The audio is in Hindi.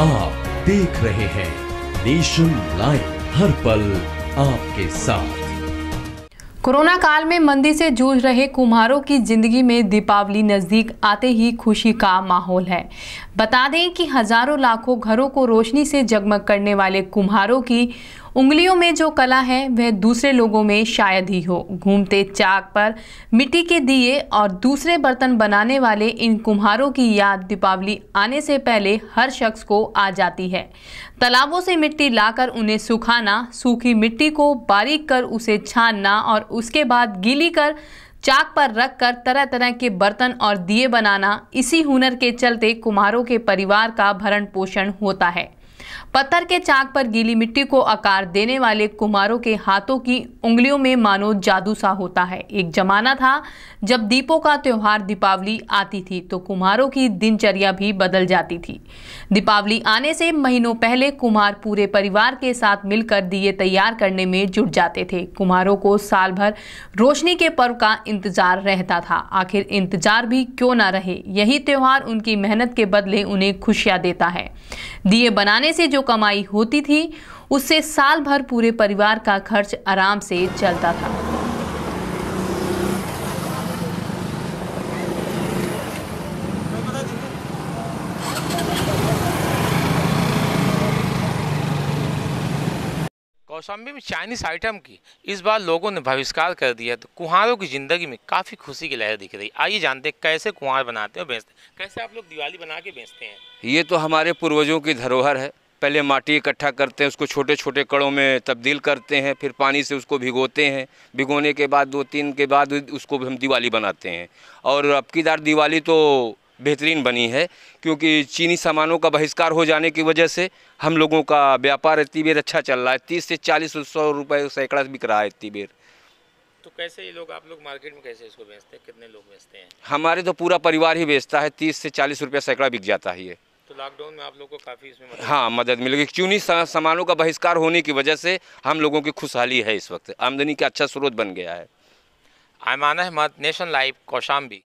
आप देख रहे हैं नेशन लाइव हर पल आपके साथ कोरोना काल में मंदी से जूझ रहे कुम्हारों की जिंदगी में दीपावली नज़दीक आते ही खुशी का माहौल है बता दें कि हजारों लाखों घरों को रोशनी से जगमग करने वाले कुम्हारों की उंगलियों में जो कला है वह दूसरे लोगों में शायद ही हो घूमते चाक पर मिट्टी के दिए और दूसरे बर्तन बनाने वाले इन कुम्हारों की याद दीपावली आने से पहले हर शख्स को आ जाती है तालाबों से मिट्टी लाकर उन्हें सुखाना सूखी मिट्टी को बारीक कर उसे छानना और उसके बाद गीली कर चाक पर रख कर तरह तरह के बर्तन और दिए बनाना इसी हुनर के चलते कुम्हारों के परिवार का भरण पोषण होता है पत्थर के चाक पर गीली मिट्टी को आकार देने वाले कुमारों के हाथों की उंगलियों में मानो जादू सा होता है एक जमाना था जब दीपों का त्यौहार दीपावली आती थी तो कुम्हारों की दिनचर्या भी बदल जाती थी दीपावली आने से महीनों पहले कुम्हार पूरे परिवार के साथ मिलकर दिए तैयार करने में जुट जाते थे कुम्हारों को साल भर रोशनी के पर्व का इंतजार रहता था आखिर इंतजार भी क्यों ना रहे यही त्यौहार उनकी मेहनत के बदले उन्हें खुशियाँ देता है दिए बनाने से जो जो कमाई होती थी उससे साल भर पूरे परिवार का खर्च आराम से चलता था कौशाम्बी में चाइनीज आइटम की इस बार लोगों ने भविष्कार कर दिया तो कुहारों की ज़िंदगी में काफ़ी खुशी की लहर दिख रही आइए जानते हैं कैसे कुहार बनाते हैं और बेचते हैं कैसे आप लोग दिवाली बना के बेचते हैं ये तो हमारे पूर्वजों की धरोहर है पहले माटी इकट्ठा करते हैं उसको छोटे छोटे कड़ों में तब्दील करते हैं फिर पानी से उसको भिगोते हैं भिगोने के बाद दो तीन के बाद उसको हम दिवाली बनाते हैं और दार दिवाली तो बेहतरीन बनी है क्योंकि चीनी सामानों का बहिष्कार हो जाने की वजह से हम लोगों का व्यापार इतनी बेर अच्छा चल रहा है तीस से चालीस सौ रुपये सैकड़ा बिक रहा है इतनी बेर तो कैसे ये लोग आप लोग मार्केट में कैसे इसको बेचते हैं कितने लोग बेचते हैं हमारे तो पूरा परिवार ही बेचता है तीस से चालीस रुपये सैकड़ा बिक जाता है ये तो लॉकडाउन में आप लोगों को काफ़ी इसमें मदद हाँ मदद मिलेगी चीनी सामानों का बहिष्कार होने की वजह से हम लोगों की खुशहाली है इस वक्त आमदनी का अच्छा स्रोत बन गया है आयमान अहमद नेशन लाइव कौशाम्बी